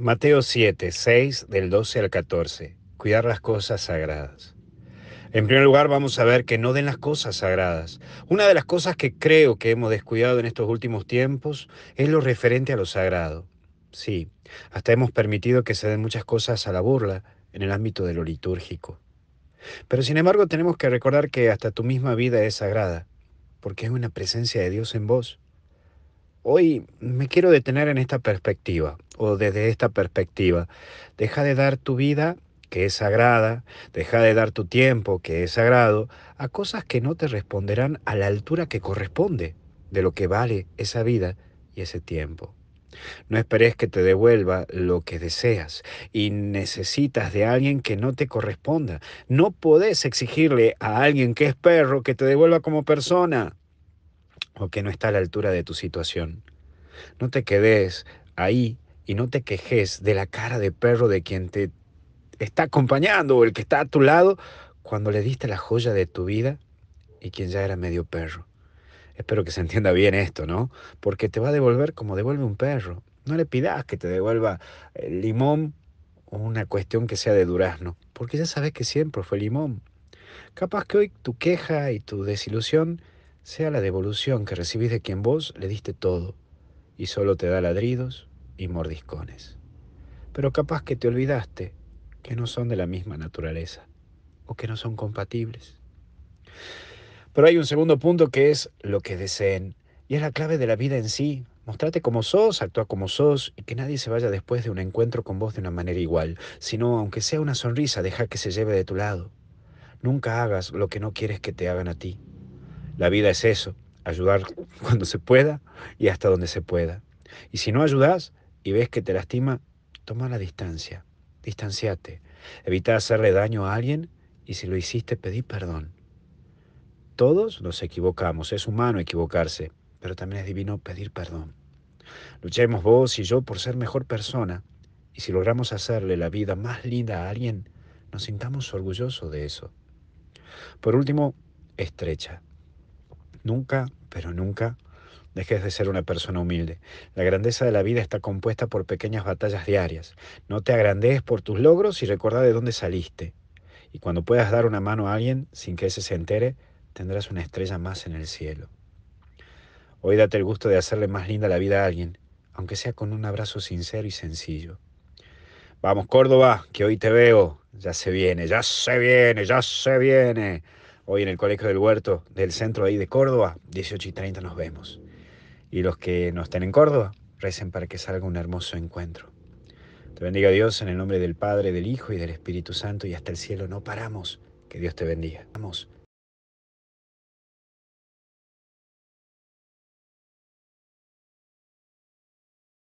Mateo 7, 6 del 12 al 14. Cuidar las cosas sagradas. En primer lugar, vamos a ver que no den las cosas sagradas. Una de las cosas que creo que hemos descuidado en estos últimos tiempos es lo referente a lo sagrado. Sí, hasta hemos permitido que se den muchas cosas a la burla en el ámbito de lo litúrgico. Pero sin embargo tenemos que recordar que hasta tu misma vida es sagrada, porque es una presencia de Dios en vos. Hoy me quiero detener en esta perspectiva o desde esta perspectiva. Deja de dar tu vida que es sagrada, deja de dar tu tiempo, que es sagrado, a cosas que no te responderán a la altura que corresponde de lo que vale esa vida y ese tiempo. No esperes que te devuelva lo que deseas y necesitas de alguien que no te corresponda. No podés exigirle a alguien que es perro que te devuelva como persona o que no está a la altura de tu situación. No te quedes ahí y no te quejes de la cara de perro de quien te está acompañando o el que está a tu lado cuando le diste la joya de tu vida y quien ya era medio perro. Espero que se entienda bien esto, ¿no? Porque te va a devolver como devuelve un perro. No le pidas que te devuelva limón o una cuestión que sea de durazno, porque ya sabes que siempre fue limón. Capaz que hoy tu queja y tu desilusión sea la devolución que recibís de quien vos le diste todo y solo te da ladridos, y mordiscones. Pero capaz que te olvidaste que no son de la misma naturaleza o que no son compatibles. Pero hay un segundo punto que es lo que deseen y es la clave de la vida en sí. Mostrate como sos, actúa como sos y que nadie se vaya después de un encuentro con vos de una manera igual, sino aunque sea una sonrisa, deja que se lleve de tu lado. Nunca hagas lo que no quieres que te hagan a ti. La vida es eso, ayudar cuando se pueda y hasta donde se pueda. Y si no ayudas, y ves que te lastima, toma la distancia, distanciate. Evita hacerle daño a alguien y si lo hiciste, pedí perdón. Todos nos equivocamos, es humano equivocarse, pero también es divino pedir perdón. Luchemos vos y yo por ser mejor persona y si logramos hacerle la vida más linda a alguien, nos sintamos orgullosos de eso. Por último, estrecha. Nunca, pero nunca dejes de ser una persona humilde. La grandeza de la vida está compuesta por pequeñas batallas diarias. No te agrandes por tus logros y recuerda de dónde saliste. Y cuando puedas dar una mano a alguien sin que ese se entere, tendrás una estrella más en el cielo. Hoy date el gusto de hacerle más linda la vida a alguien, aunque sea con un abrazo sincero y sencillo. Vamos, Córdoba, que hoy te veo. Ya se viene, ya se viene, ya se viene. Hoy en el Colegio del Huerto del centro ahí de Córdoba, 18 y 30 nos vemos y los que no estén en Córdoba, recen para que salga un hermoso encuentro. Te bendiga Dios en el nombre del Padre, del Hijo y del Espíritu Santo y hasta el cielo no paramos. Que Dios te bendiga. Vamos.